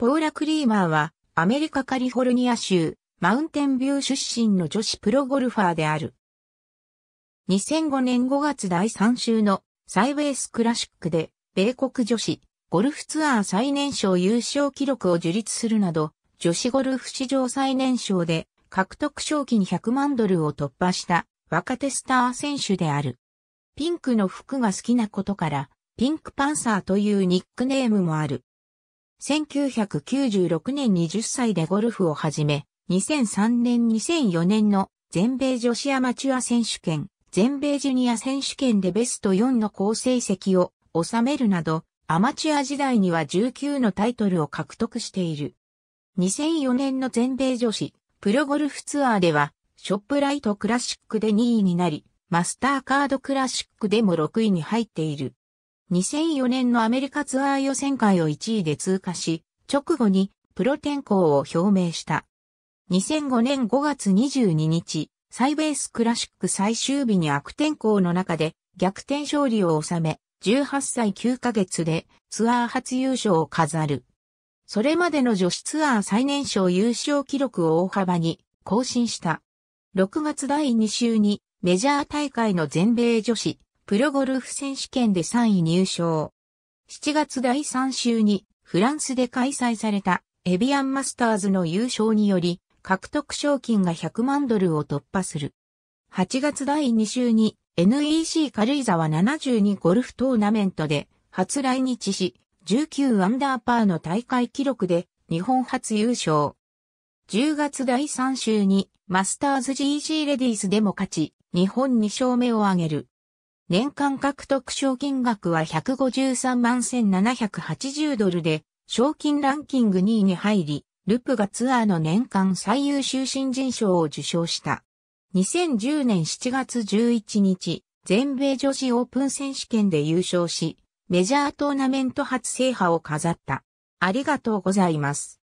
ポーラ・クリーマーは、アメリカカリフォルニア州、マウンテンビュー出身の女子プロゴルファーである。2005年5月第3週のサイウェイスクラシックで、米国女子、ゴルフツアー最年少優勝記録を樹立するなど、女子ゴルフ史上最年少で獲得賞金100万ドルを突破した若手スター選手である。ピンクの服が好きなことから、ピンクパンサーというニックネームもある。1996年20歳でゴルフを始め、2003年2004年の全米女子アマチュア選手権、全米ジュニア選手権でベスト4の好成績を収めるなど、アマチュア時代には19のタイトルを獲得している。2004年の全米女子プロゴルフツアーでは、ショップライトクラシックで2位になり、マスターカードクラシックでも6位に入っている。2004年のアメリカツアー予選会を1位で通過し、直後にプロ転向を表明した。2005年5月22日、サイベースクラシック最終日に悪天候の中で逆転勝利を収め、18歳9ヶ月でツアー初優勝を飾る。それまでの女子ツアー最年少優勝記録を大幅に更新した。6月第2週にメジャー大会の全米女子プロゴルフ選手権で3位入賞。7月第3週にフランスで開催されたエビアンマスターズの優勝により獲得賞金が100万ドルを突破する。8月第2週に NEC 軽井沢72ゴルフトーナメントで初来日し19アンダーパーの大会記録で日本初優勝。10月第3週にマスターズ GG レディースでも勝ち、日本2勝目を挙げる。年間獲得賞金額は153万1780ドルで、賞金ランキング2位に入り、ルプがツアーの年間最優秀新人賞を受賞した。2010年7月11日、全米女子オープン選手権で優勝し、メジャートーナメント初制覇を飾った。ありがとうございます。